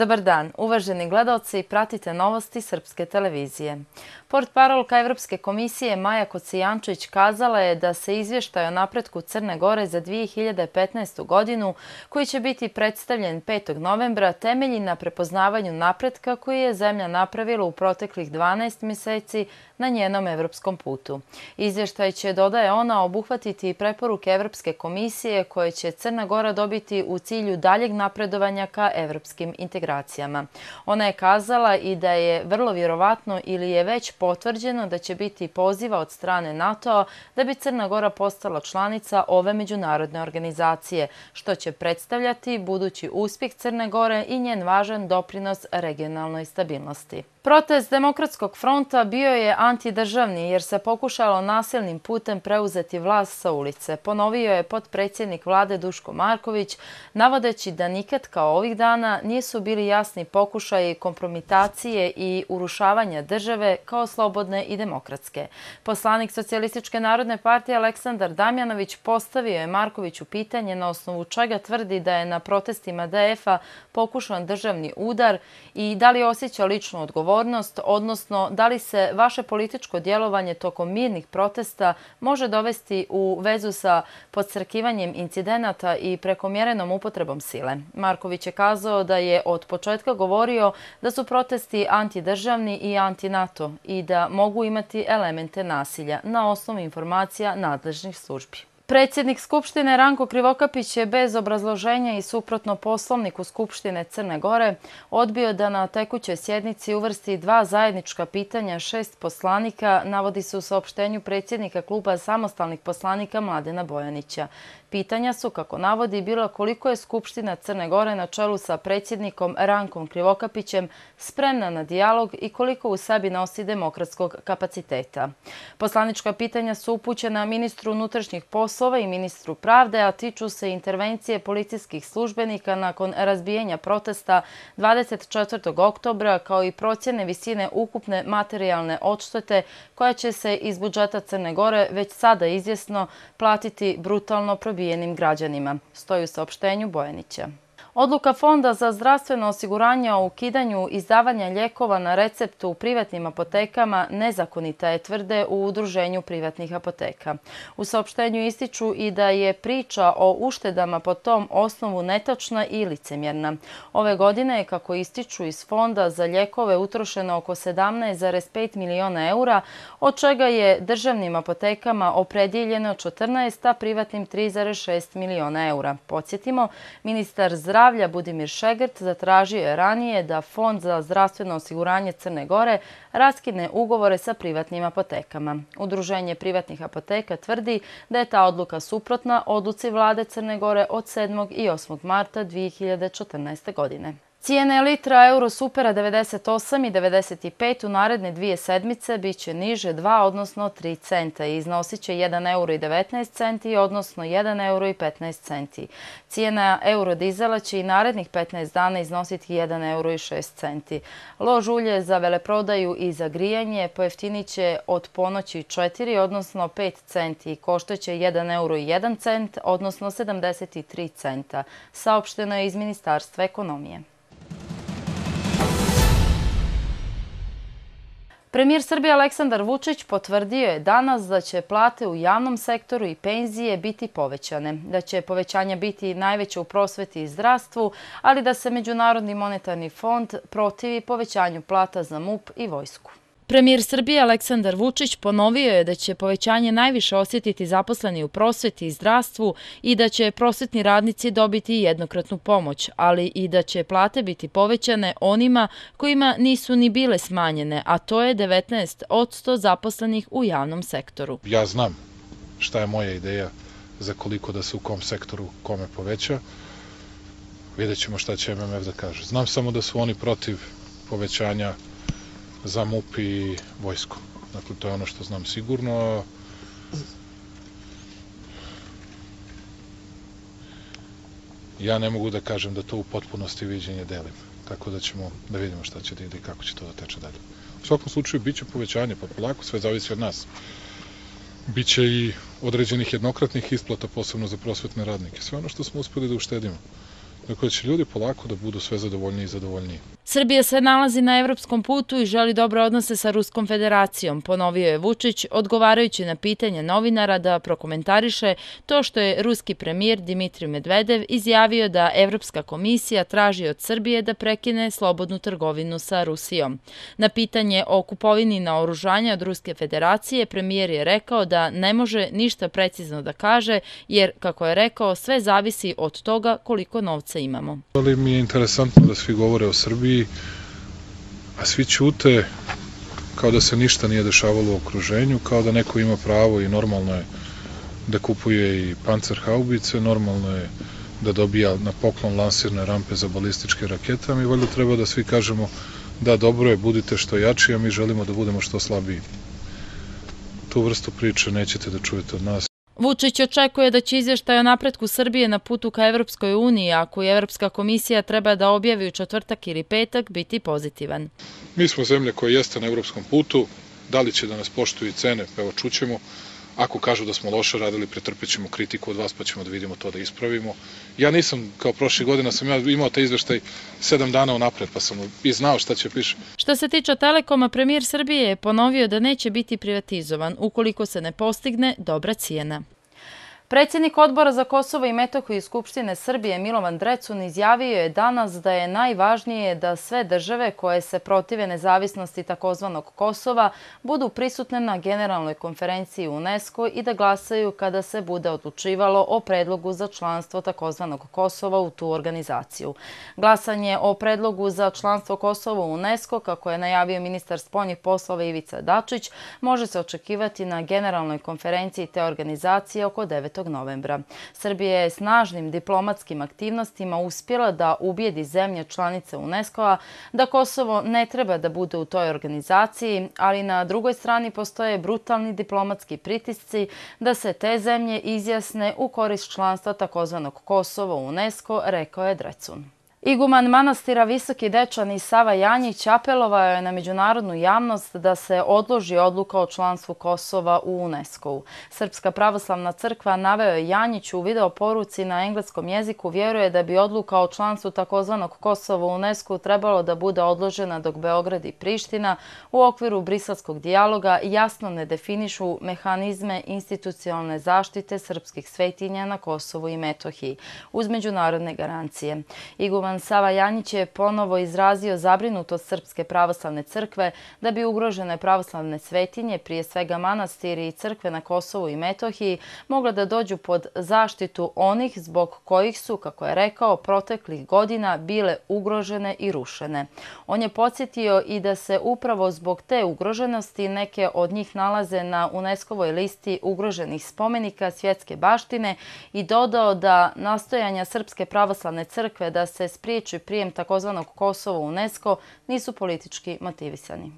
Dobar dan, uvaženi gledalci, pratite novosti Srpske televizije. Port parolka Evropske komisije Maja Kocijančić kazala je da se izvještaj o napretku Crne Gore za 2015. godinu, koji će biti predstavljen 5. novembra, temelji na prepoznavanju napretka koji je zemlja napravila u proteklih 12 mjeseci na njenom evropskom putu. Izvještaj će, dodaje ona, obuhvatiti preporuke Evropske komisije koje će Crna Gora dobiti u cilju daljeg napredovanja ka evropskim integracijama. Ona je kazala i da je vrlo vjerovatno ili je već potvrđeno da će biti poziva od strane NATO-a da bi Crna Gora postala članica ove međunarodne organizacije, što će predstavljati budući uspjeh Crne Gore i njen važan doprinos regionalnoj stabilnosti. Protest Demokratskog fronta bio je antidržavni jer se pokušalo nasilnim putem preuzeti vlast sa ulice, ponovio je potpredsjednik vlade Duško Marković, navodeći da nikad kao ovih dana nisu bili jasni pokušaj kompromitacije i urušavanja države kao slobodne i demokratske. Poslanik Socialističke narodne partije Aleksandar Damjanović postavio je Markoviću pitanje na osnovu čega tvrdi da je na protestima DF-a pokušan državni udar i da li osjeća lično odgovornost odgovornost, odnosno da li se vaše političko djelovanje tokom mirnih protesta može dovesti u vezu sa podsrkivanjem incidenata i prekomjerenom upotrebom sile. Marković je kazao da je od početka govorio da su protesti antidržavni i anti-NATO i da mogu imati elemente nasilja na osnovu informacija nadležnih službi. Predsjednik Skupštine Ranko Krivokapić je bez obrazloženja i suprotno poslovniku Skupštine Crne Gore odbio da na tekućoj sjednici uvrsti dva zajednička pitanja šest poslanika, navodi se u saopštenju predsjednika kluba samostalnih poslanika Mladena Bojanića. Pitanja su, kako navodi, bila koliko je Skupština Crne Gore na čelu sa predsjednikom Rankom Krivokapićem spremna na dialog i koliko u sebi nosi demokratskog kapaciteta. Poslanička pitanja su upućena ministru unutrašnjih poslova i ministru pravde, a tiču se intervencije policijskih službenika nakon razbijenja protesta 24. oktobra, kao i procjene visine ukupne materijalne odštete koja će se iz budžeta Crne Gore već sada izjesno platiti brutalno probijenje ubijenim građanima, stoju u saopštenju Bojanića. Odluka Fonda za zdravstveno osiguranje o ukidanju izdavanja ljekova na receptu u privatnim apotekama nezakonita je tvrde u Udruženju privatnih apoteka. U saopštenju ističu i da je priča o uštedama po tom osnovu netočna i licemjerna. Ove godine je, kako ističu iz Fonda za ljekove, utrošeno oko 17,5 miliona eura, od čega je državnim apotekama opredijeljeno 14, a privatnim 3,6 miliona eura. Podsjetimo, ministar zdravstva zdravlja Budimir Šegert zatražio je ranije da Fond za zdravstveno osiguranje Crne Gore raskine ugovore sa privatnim apotekama. Udruženje privatnih apoteka tvrdi da je ta odluka suprotna odluci vlade Crne Gore od 7. i 8. marta 2014. godine. Cijene litra Eurosupera 98 i 95 u naredne dvije sedmice bit će niže 2, odnosno 3 centa i iznosit će 1,19 euro, odnosno 1,15 euro. Cijena euro dizela će i narednih 15 dana iznositi 1,06 euro. Lož ulje za veleprodaju i za grijanje pojeftinit će od ponoći 4, odnosno 5 centi i koštaće 1,01 euro, odnosno 73 centa, saopšteno je iz Ministarstva ekonomije. Premijer Srbije Aleksandar Vučić potvrdio je danas da će plate u javnom sektoru i penzije biti povećane, da će povećanja biti najveće u prosveti i zdravstvu, ali da se Međunarodni monetarni fond protivi povećanju plata za MUP i vojsku. Premijer Srbije Aleksandar Vučić ponovio je da će povećanje najviše osjetiti zaposleni u prosveti i zdravstvu i da će prosvetni radnici dobiti jednokratnu pomoć, ali i da će plate biti povećane onima kojima nisu ni bile smanjene, a to je 19 od 100 zaposlenih u javnom sektoru. Ja znam šta je moja ideja za koliko da se u kom sektoru kome poveća. Vidjet ćemo šta će MMF da kaže. Znam samo da su oni protiv povećanja za MUP i vojsku. Dakle, to je ono što znam sigurno. Ja ne mogu da kažem da to u potpunosti viđenje delim. Tako da ćemo da vidimo šta će da ide i kako će to da teče dalje. U svakom slučaju, bit će povećanje, pa polako sve zavisi od nas. Biće i određenih jednokratnih isplata, posebno za prosvetne radnike. Sve ono što smo uspeli da uštedimo. Dakle, će ljudi polako da budu sve zadovoljniji i zadovoljniji. Srbija se nalazi na evropskom putu i želi dobre odnose sa Ruskom federacijom, ponovio je Vučić, odgovarajući na pitanje novinara da prokomentariše to što je ruski premijer Dimitri Medvedev izjavio da Evropska komisija traži od Srbije da prekine slobodnu trgovinu sa Rusijom. Na pitanje o kupovini na oružanje od Ruske federacije premijer je rekao da ne može ništa precizno da kaže, jer, kako je rekao, sve zavisi od toga koliko novca imamo. Ali mi je interesantno da svi govore o Srbiji, a svi ćute kao da se ništa nije dešavalo u okruženju, kao da neko ima pravo i normalno je da kupuje i pancer haubice, normalno je da dobija na poklon lansirne rampe za balističke rakete, a mi valjda treba da svi kažemo da dobro je, budite što jači, a mi želimo da budemo što slabiji. Tu vrstu priče nećete da čujete od nas. Vučić očekuje da će izvještaj o napretku Srbije na putu ka Evropskoj uniji, ako i Evropska komisija treba da objavi u četvrtak ili petak, biti pozitivan. Mi smo zemlje koje jeste na Evropskom putu, da li će da nas poštuju i cene, evo čućemo, ako kažu da smo loše radili, pretrpit ćemo kritiku od vas pa ćemo da vidimo to da ispravimo. Ja nisam, kao prošle godine, sam ja imao taj izveštaj sedam dana unapred pa sam i znao šta će piše. Što se tiče Telekoma, premijer Srbije je ponovio da neće biti privatizovan ukoliko se ne postigne dobra cijena. Predsjednik odbora za Kosovo i Metohu iz Skupštine Srbije Milovan Drecun izjavio je danas da je najvažnije da sve države koje se protive nezavisnosti takozvanog Kosova budu prisutne na generalnoj konferenciji UNESCO i da glasaju kada se bude odlučivalo o predlogu za članstvo takozvanog Kosova u tu organizaciju. Glasanje o predlogu za članstvo Kosova u UNESCO, kako je najavio ministar spolnih poslova Ivica Dačić, može se očekivati na generalnoj konferenciji te organizacije oko 9. 5. novembra. Srbije je snažnim diplomatskim aktivnostima uspjela da ubijedi zemlje članice UNESCO-a da Kosovo ne treba da bude u toj organizaciji, ali na drugoj strani postoje brutalni diplomatski pritisci da se te zemlje izjasne u korist članstva takozvanog Kosova u UNESCO, rekao je Drecun. Iguman manastira Visoki Dečani Sava Janjić apelovao je na međunarodnu javnost da se odloži odluka o članstvu Kosova u UNESCO-u. Srpska pravoslavna crkva naveo je Janjić u videoporuci na engleskom jeziku vjeruje da bi odluka o članstvu takozvanog Kosova u UNESCO-u trebalo da bude odložena dok Beograd i Priština u okviru brisatskog dijaloga jasno ne definišu mehanizme institucionalne zaštite srpskih svetinja na Kosovu i Metohiji uz međunarodne garancije. Iguman Pravoslavan Sava Janjić je ponovo izrazio zabrinutost Srpske pravoslavne crkve da bi ugrožene pravoslavne svetinje, prije svega manastiri i crkve na Kosovu i Metohiji, mogla da dođu pod zaštitu onih zbog kojih su, kako je rekao, proteklih godina bile ugrožene i rušene. On je podsjetio i da se upravo zbog te ugroženosti neke od njih nalaze na UNESCO-voj listi ugroženih spomenika svjetske baštine i dodao da nastojanja Srpske pravoslavne crkve da se spomenuti spriječe prijem takozvanog Kosova u UNESCO nisu politički motivisani.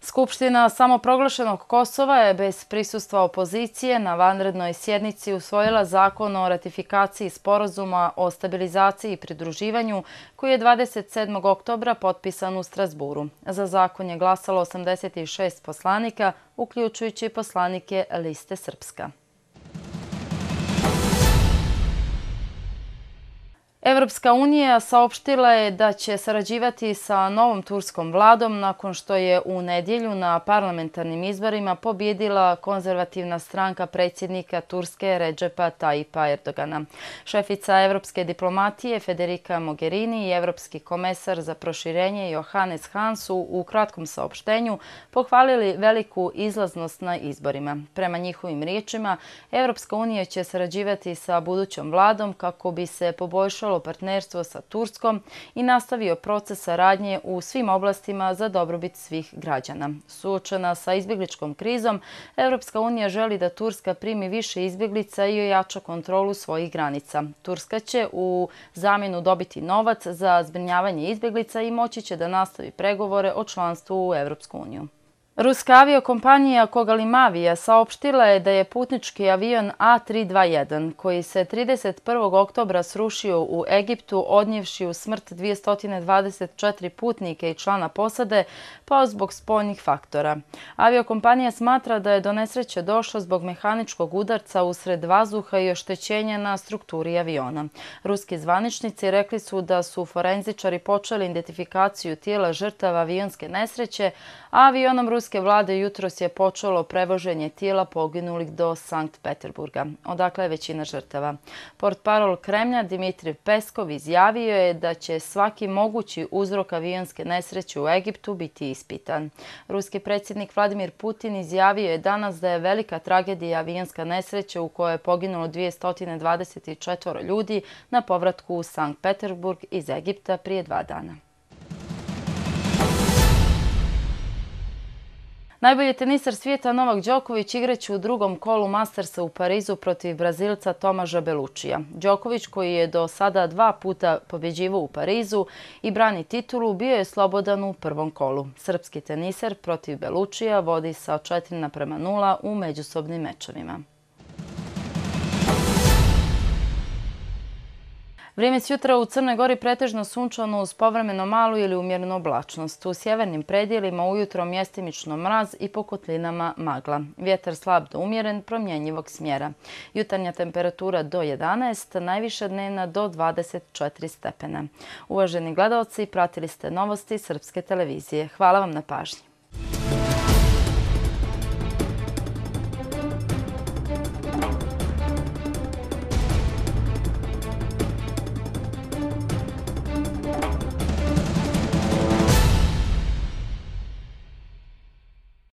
Skupština samoproglašenog Kosova je bez prisustva opozicije na vanrednoj sjednici usvojila zakon o ratifikaciji sporozuma o stabilizaciji i pridruživanju koji je 27. oktobra potpisan u Strasburu. Za zakon je glasalo 86 poslanika, uključujući poslanike liste Srpska. Evropska unija saopštila je da će sarađivati sa novom turskom vladom nakon što je u nedjelju na parlamentarnim izborima pobjedila konzervativna stranka predsjednika Turske Ređepa Tajipa Erdogana. Šefica evropske diplomatije Federica Mogherini i evropski komesar za proširenje Johannes Hansu u kratkom saopštenju pohvalili veliku izlaznost na izborima. Prema njihovim riječima, Evropska unija će sarađivati sa budućom vladom kako bi se poboljšalo formiralo partnerstvo sa Turskom i nastavio proces saradnje u svim oblastima za dobrobit svih građana. Suočena sa izbjegličkom krizom, Evropska unija želi da Turska primi više izbjeglica i ojača kontrolu svojih granica. Turska će u zamjenu dobiti novac za zbrnjavanje izbjeglica i moći će da nastavi pregovore o članstvu u Evropsku uniju. Ruska aviokompanija Kogalimavija saopštila je da je putnički avion A321 koji se 31. oktobra srušio u Egiptu odnjevši u smrt 224 putnike i člana posade pa zbog spoljnih faktora. Aviokompanija smatra da je do nesreće došlo zbog mehaničkog udarca usred vazuha i oštećenja na strukturi aviona. Ruski zvaničnici rekli su da su forenzičari počeli identifikaciju tijela žrtava avionske nesreće, a avionom Ruske ruske vlade jutros je počelo prevoženje tijela poginulih do Sankt Peterburga, odakle je većina žrtava. Port parol Kremlja Dimitri Peskov izjavio je da će svaki mogući uzrok avijanske nesreće u Egiptu biti ispitan. Ruski predsjednik Vladimir Putin izjavio je danas da je velika tragedija avijanska nesreća u kojoj je poginulo 224 ljudi na povratku u Sankt Peterburg iz Egipta prije dva dana. Najbolji tenisar svijeta Novak Đoković igraće u drugom kolu Mastersa u Parizu protiv brazilca Tomaža Belučija. Đoković, koji je do sada dva puta pobjeđivo u Parizu i brani titulu, bio je slobodan u prvom kolu. Srpski tenisar protiv Belučija vodi sa 4 naprema 0 u međusobnim mečevima. Vrijeme s jutra u Crnoj Gori pretežno sunčano uz povremeno malu ili umjerenu oblačnost. U sjevernim predijelima ujutro mjestimično mraz i po kotlinama magla. Vjetar slab do umjeren, promjenjivog smjera. Jutarnja temperatura do 11, najviša dnevna do 24 stepena. Uvaženi gledalci, pratili ste novosti Srpske televizije. Hvala vam na pažnji.